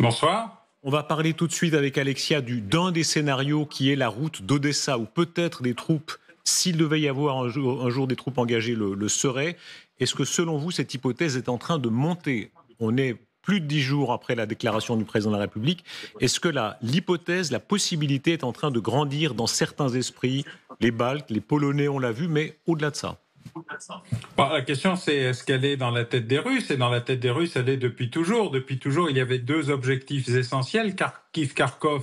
Bonsoir. On va parler tout de suite avec Alexia d'un des scénarios qui est la route d'Odessa, où peut-être des troupes, s'il devait y avoir un jour, des troupes engagées, le, serait Est-ce que selon vous, cette hypothèse est en train de monter On est plus de dix jours après la déclaration du président de la République. Est-ce que l'hypothèse, la, possibilité est en train de grandir dans certains esprits Les Baltes, les Polonais, on l'a vu, mais au-delà de ça la question, c'est est-ce qu'elle est dans la tête des Russes Et dans la tête des Russes, elle est depuis toujours. Depuis toujours, il y avait deux objectifs essentiels. Kharkiv-Kharkov,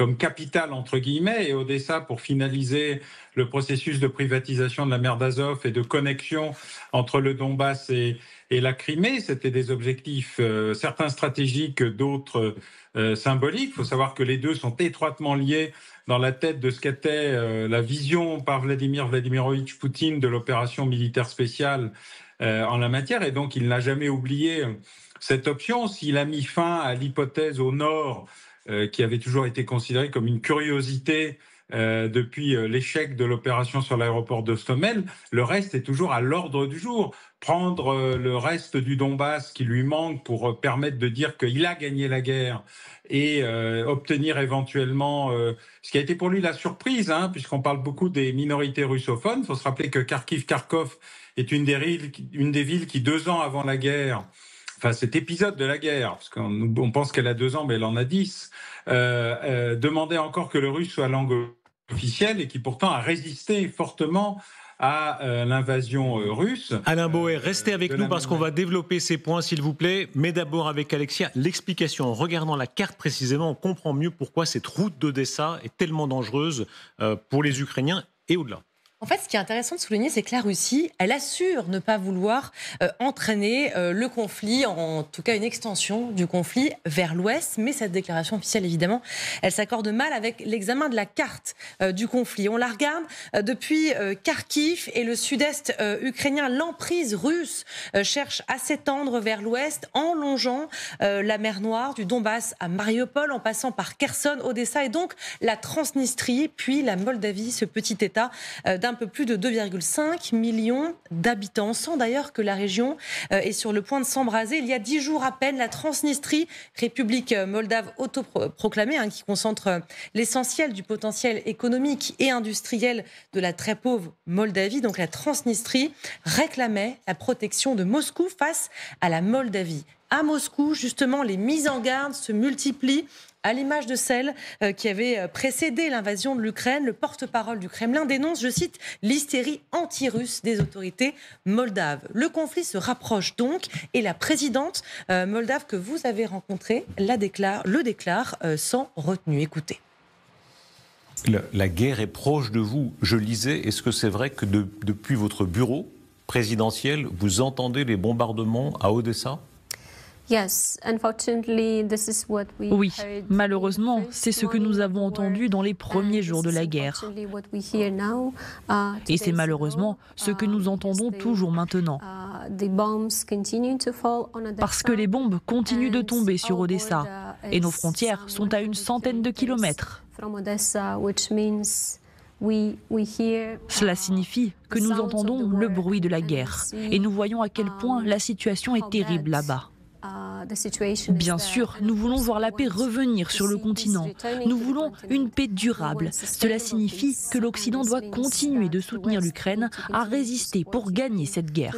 comme capitale, entre guillemets, et Odessa pour finaliser le processus de privatisation de la mer d'Azov et de connexion entre le Donbass et, la Crimée. C'était des objectifs, euh, certains stratégiques, d'autres euh, symboliques. Il faut savoir que les deux sont étroitement liés dans la tête de ce qu'était euh, la vision par Vladimir Vladimirovitch Poutine de l'opération militaire spéciale en la matière. Et donc, il n'a jamais oublié cette option. S'il a mis fin à l'hypothèse au nord euh, qui avait toujours été considéré comme une curiosité euh, depuis euh, l'échec de l'opération sur l'aéroport de Stommel, le reste est toujours à l'ordre du jour. Prendre le reste du Donbass qui lui manque pour permettre de dire qu'il a gagné la guerre et obtenir éventuellement ce qui a été pour lui la surprise, hein, puisqu'on parle beaucoup des minorités russophones. Il faut se rappeler que Kharkiv-Kharkov est une des villes qui, deux ans avant la guerre, enfin cet épisode de la guerre, parce qu'on on pense qu'elle a deux ans, mais elle en a dix, euh, euh, demandait encore que le russe soit langue officielle et qui pourtant a résisté fortement à euh, l'invasion euh, russe. Alain Boé, restez avec nous parce qu'on va développer ces points, s'il vous plaît. Mais d'abord, avec Alexia, l'explication. En regardant la carte précisément, on comprend mieux pourquoi cette route d'Odessa est tellement dangereuse pour les Ukrainiens et au-delà. En fait, ce qui est intéressant de souligner, c'est que la Russie, elle assure ne pas vouloir euh, entraîner euh, le conflit, en tout cas une extension du conflit vers l'ouest. Mais cette déclaration officielle, évidemment, elle s'accorde mal avec l'examen de la carte euh, du conflit. On la regarde depuis Kharkiv et le sud-est ukrainien. L'emprise russe cherche à s'étendre vers l'ouest en longeant la mer Noire du Donbass à Mariupol, en passant par Kherson, Odessa et donc la Transnistrie, puis la Moldavie, ce petit État d'un un peu plus de 2,5 millions d'habitants. sans d'ailleurs que la région euh, est sur le point de s'embraser. Il y a dix jours à peine, la Transnistrie, République moldave autoproclamée, hein, qui concentre euh, l'essentiel du potentiel économique et industriel de la très pauvre Moldavie, donc la Transnistrie, réclamait la protection de Moscou face à la Moldavie à Moscou, justement, les mises en garde se multiplient à l'image de celle euh, qui avait euh, précédé l'invasion de l'Ukraine. Le porte-parole du Kremlin dénonce, je cite, l'hystérie anti-russe des autorités moldaves. Le conflit se rapproche donc et la présidente euh, moldave que vous avez rencontrée la déclare, le déclare sans retenue. Écoutez. La, guerre est proche de vous. Je lisais, est-ce que c'est vrai que depuis votre bureau présidentiel, vous entendez les bombardements à Odessa oui, malheureusement, c'est ce que nous avons entendu dans les premiers jours de la guerre. Uh, et c'est malheureusement ce que nous uh, entendons toujours maintenant. Uh, Parce que les bombes continuent de tomber sur Odessa et nos frontières sont à une centaine de kilomètres. Cela signifie que nous entendons le bruit de la guerre et nous voyons à quel point la situation est terrible là-bas. Bien sûr, uh, nous voulons voir la paix revenir sur le continent. Nous voulons une paix durable. Cela signifie que l'Occident doit continuer de soutenir l'Ukraine à résister pour gagner cette guerre.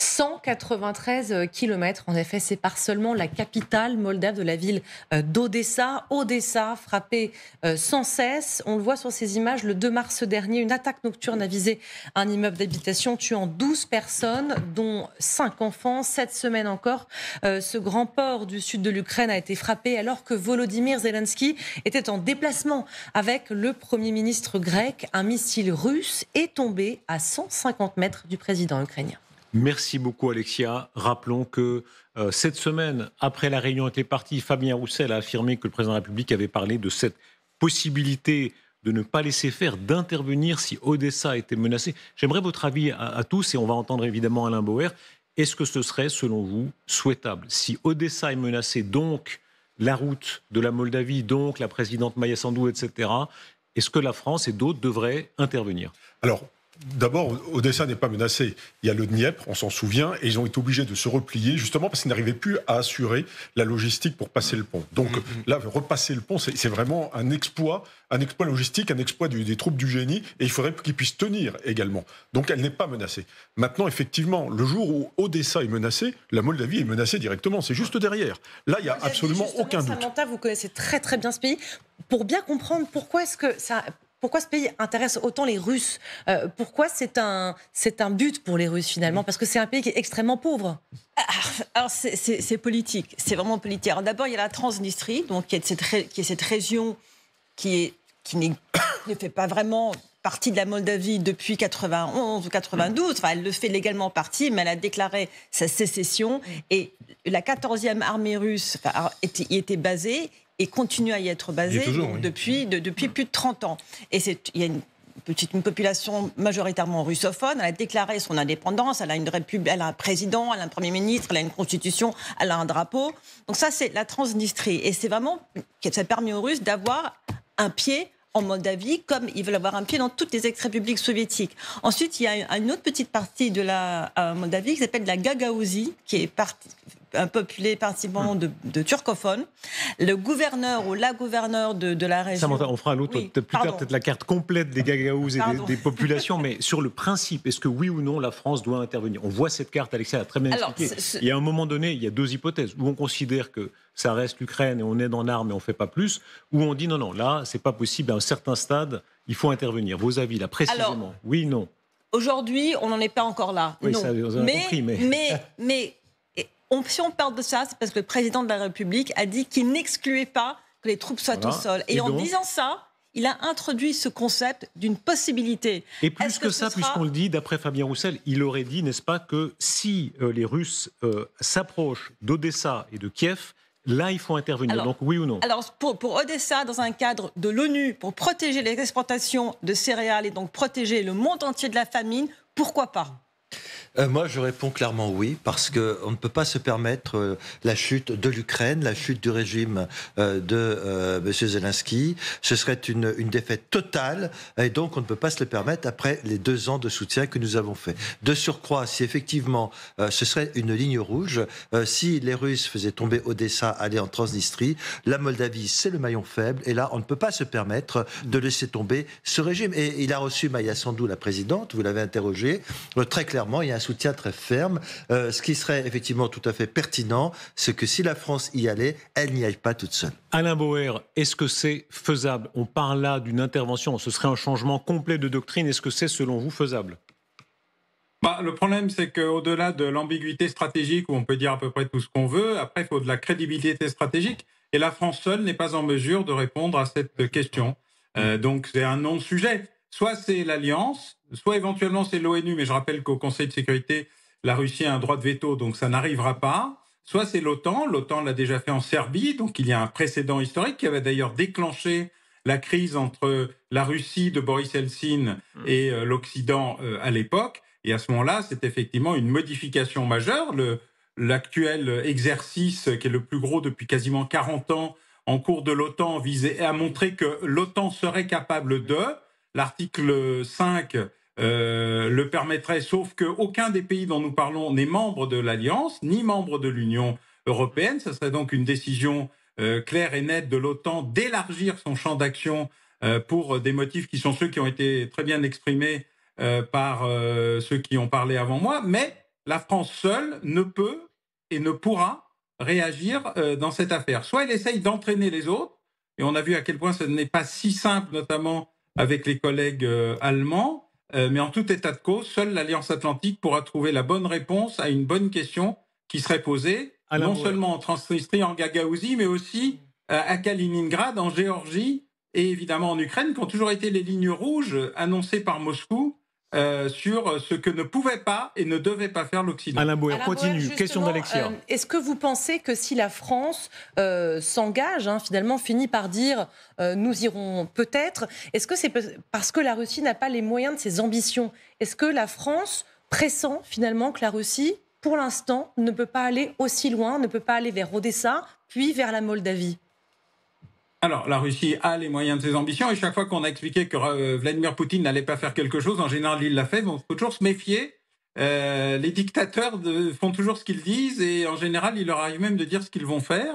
193 euh, km. En effet, c'est par seulement la capitale moldave de la ville euh, d'Odessa. Odessa, frappée euh, sans cesse. On le voit sur ces images, le 2 mars dernier, une attaque nocturne a visé un immeuble d'habitation, tuant 12 personnes, dont 5 enfants. Cette semaine encore, ce grand port du sud de l'Ukraine a été frappé alors que Volodymyr Zelensky était en déplacement avec le Premier ministre grec. Un missile russe est tombé à 150 mètres du président ukrainien. Merci beaucoup Alexia. Rappelons que euh, cette semaine, après la réunion avec les partis, Fabien Roussel a affirmé que le président de la République avait parlé de cette possibilité de ne pas laisser faire, d'intervenir si Odessa était menacée. J'aimerais votre avis à, tous, et on va entendre évidemment Alain Bauer. Est-ce que ce serait, selon vous, souhaitable Si Odessa est menacée, donc la route de la Moldavie, donc la présidente Maya Sandou, etc., est-ce que la France et d'autres devraient intervenir Alors, D'abord, Odessa n'est pas menacée. Il y a le Dniepr, on s'en souvient, et ils ont été obligés de se replier justement parce qu'ils n'arrivaient plus à assurer la logistique pour passer le pont. Donc mm, mm. là, repasser le pont, c'est vraiment un exploit, un exploit logistique, un exploit des troupes du génie, et il faudrait qu'ils puissent tenir également. Donc elle n'est pas menacée. Maintenant, effectivement, le jour où Odessa est menacée, la Moldavie est menacée directement, c'est juste derrière. Là, il n'y a absolument aucun doute. vous connaissez très très bien ce pays. Pour bien comprendre pourquoi est-ce que ça pourquoi ce pays intéresse autant les Russes euh, Pourquoi c'est un, c'est un but pour les Russes finalement Parce que c'est un pays qui est extrêmement pauvre. Ah, alors c'est politique, c'est vraiment politique. d'abord il y a la Transnistrie, donc qui est cette, qui cette région qui, est, qui ne fait pas vraiment partie de la Moldavie depuis 91 ou 92. Enfin, elle le fait légalement partie, mais elle a déclaré sa sécession. Et la 14e armée russe y était basée et continue à y être basé depuis, depuis plus de 30 ans. Et il y a une petite une population majoritairement russophone. Elle a déclaré son indépendance. Elle a une république, elle a un président, elle a un premier ministre, elle a une constitution, elle a un drapeau. Donc ça, c'est la Transnistrie, et c'est vraiment ça a permis aux Russes d'avoir un pied en Moldavie, comme ils veulent avoir un pied dans toutes les ex-républiques soviétiques. Ensuite, il y a une autre petite partie de la euh, Moldavie qui s'appelle la Gagaouzie, qui est partie, un principalement de, de, turcophones. Le gouverneur ou la gouverneure de, la région. on fera l'autre plus tard peut-être la carte complète des gagaous et des, populations, mais sur le principe, est-ce que oui ou non la France doit intervenir On voit cette carte, Alexia a très bien expliqué. Il y a un moment donné, il y a deux hypothèses où on considère que ça reste l'Ukraine et on aide en armes et on fait pas plus, où on dit non, non, là, c'est pas possible. À un certain stade, il faut intervenir. Vos avis, là, précisément. oui, non. Aujourd'hui, on n'en est pas encore là. Oui, Ça, mais... mais, mais on, si on parle de ça, c'est parce que le président de la République a dit qu'il n'excluait pas que les troupes soient au sol. Et, en disant ça, il a introduit ce concept d'une possibilité. Et plus que, ça, puisqu'on le dit, d'après Fabien Roussel, il aurait dit, n'est-ce pas, que si euh, les Russes euh, s'approchent d'Odessa et de Kiev, Là, il faut intervenir, donc oui ou non Alors, pour, pour Odessa, dans un cadre de l'ONU, pour protéger les exportations de céréales et donc protéger le monde entier de la famine, pourquoi pas euh, moi, je réponds clairement oui, parce qu'on ne peut pas se permettre euh, la chute de l'Ukraine, la chute du régime euh, de M. Zelensky. Ce serait une, une, défaite totale, et donc on ne peut pas se le permettre après les deux ans de soutien que nous avons fait. De surcroît, si effectivement ce serait une ligne rouge, si les Russes faisaient tomber Odessa, aller en Transnistrie, la Moldavie, c'est le maillon faible, et là, on ne peut pas se permettre de laisser tomber ce régime. Et il a reçu Maya Sandou, la présidente, vous l'avez interrogé très clairement, il y a soutien très ferme. Euh, ce qui serait effectivement tout à fait pertinent, c'est que si la France y allait, elle n'y aille pas toute seule. Alain Bauer, est-ce que c'est faisable On parle là d'une intervention, ce serait un changement complet de doctrine. Est-ce que c'est selon vous faisable bah, le problème, c'est qu'au-delà de l'ambiguïté stratégique, où on peut dire à peu près tout ce qu'on veut, après, il faut de la crédibilité stratégique. Et la France seule n'est pas en mesure de répondre à cette question. Euh, donc, c'est un non-sujet. Soit c'est l'Alliance, soit éventuellement c'est l'ONU, mais je rappelle qu'au Conseil de sécurité, la Russie a un droit de veto, donc ça n'arrivera pas. Soit c'est l'OTAN, l'OTAN l'a déjà fait en Serbie, donc il y a un précédent historique qui avait d'ailleurs déclenché la crise entre la Russie de Boris Helsin mm. et euh, l'Occident euh, à l'époque. Et à ce moment-là, c'est effectivement une modification majeure. L'actuel exercice, qui est le plus gros depuis quasiment 40 ans en cours de l'OTAN, visait à montrer que l'OTAN serait capable de, L'article 5 euh, le permettrait, sauf qu'aucun des pays dont nous parlons n'est membre de l'Alliance, ni membre de l'Union européenne. Ce serait donc une décision euh, claire et nette de l'OTAN d'élargir son champ d'action euh, pour des motifs qui sont ceux qui ont été très bien exprimés par ceux qui ont parlé avant moi. Mais la France seule ne peut et ne pourra réagir dans cette affaire. Soit elle essaye d'entraîner les autres, et on a vu à quel point ce n'est pas si simple, notamment avec les collègues euh, allemands. Euh, mais en tout état de cause, seule l'Alliance atlantique pourra trouver la bonne réponse à une bonne question qui serait posée, non seulement en Transnistrie, en Gagauzie, mais aussi euh, à Kaliningrad, en Géorgie et évidemment en Ukraine, qui ont toujours été les lignes rouges annoncées par Moscou euh, sur ce que ne pouvait pas et ne devait pas faire l'Occident. Alain continue. Question d'Alexia. Euh, est-ce que vous pensez que si la France euh, s'engage, hein, finalement, finit par dire nous irons peut-être, est-ce que c'est parce que la Russie n'a pas les moyens de ses ambitions Est-ce que la France pressent finalement que la Russie, pour l'instant, ne peut pas aller aussi loin, ne peut pas aller vers Odessa, puis vers la Moldavie alors, la Russie a les moyens de ses ambitions et chaque fois qu'on a expliqué que euh, Vladimir Poutine n'allait pas faire quelque chose, en général, il l'a fait. Donc, il faut toujours se méfier. Euh, les dictateurs font toujours ce qu'ils disent et en général, il leur arrive même de dire ce qu'ils vont faire.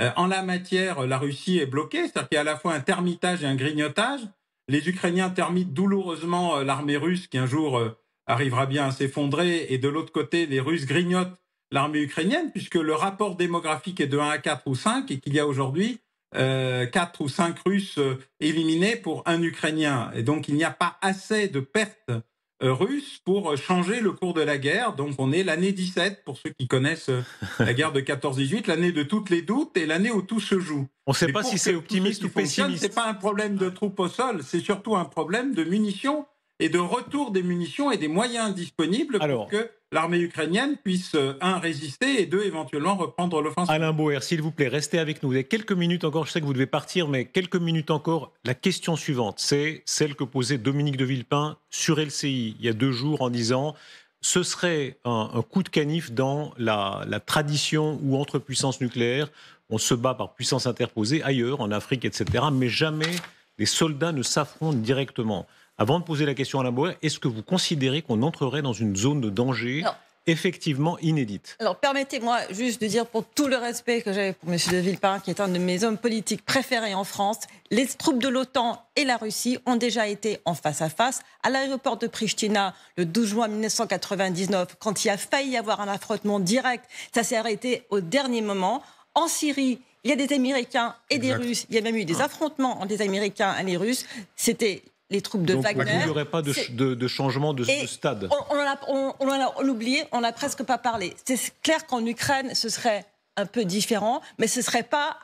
Euh, en la matière, la Russie est bloquée, c'est-à-dire qu'il y a à la fois un termitage et un grignotage. Les Ukrainiens terminent douloureusement l'armée russe qui un jour arrivera bien à s'effondrer et de l'autre côté, les Russes grignotent l'armée ukrainienne puisque le rapport démographique est de 1 à 4 ou 5 et qu'il y a aujourd'hui euh, quatre ou cinq Russes euh, éliminés pour un Ukrainien. Et donc, il n'y a pas assez de pertes euh, russes pour euh, changer le cours de la guerre. Donc, on est l'année 17, pour ceux qui connaissent la guerre de 14-18, l'année de toutes les doutes et l'année où tout se joue. On ne sait pas si c'est optimiste ou pessimiste. c'est pas un problème de troupes au sol, c'est surtout un problème de munitions et de retour des munitions et des moyens disponibles pour que l'armée ukrainienne puisse, euh, un, résister et deux, éventuellement reprendre l'offensive. Alain Bauer, s'il vous plaît, restez avec nous. Vous avez quelques minutes encore, je sais que vous devez partir, mais quelques minutes encore. La question suivante, c'est celle que posait Dominique de Villepin sur LCI il y a deux jours en disant ce serait un, coup de canif dans la, tradition ou entre puissances nucléaires, on se bat par puissance interposée ailleurs, en Afrique, etc., mais jamais les soldats ne s'affrontent directement. Avant de poser la question à la est-ce que vous considérez qu'on entrerait dans une zone de danger effectivement inédite Alors permettez-moi juste de dire, pour tout le respect que j'avais pour M. de Villepin, qui est un de mes hommes politiques préférés en France, les troupes de l'OTAN et la Russie ont déjà été en face à face à l'aéroport de Pristina le 12 juin 1999, quand il a failli y avoir un affrontement direct. Ça s'est arrêté au dernier moment. En Syrie, il y a des Américains et des Russes. Il y a même eu des ah. affrontements entre des Américains et les Russes. C'était les troupes de Donc, Il n'y aurait pas de, changement de, stade. On, l'a on, oublié, on n'a presque pas parlé. C'est clair qu'en Ukraine, ce serait un peu différent, mais ce ne serait pas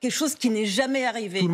quelque chose qui n'est jamais arrivé.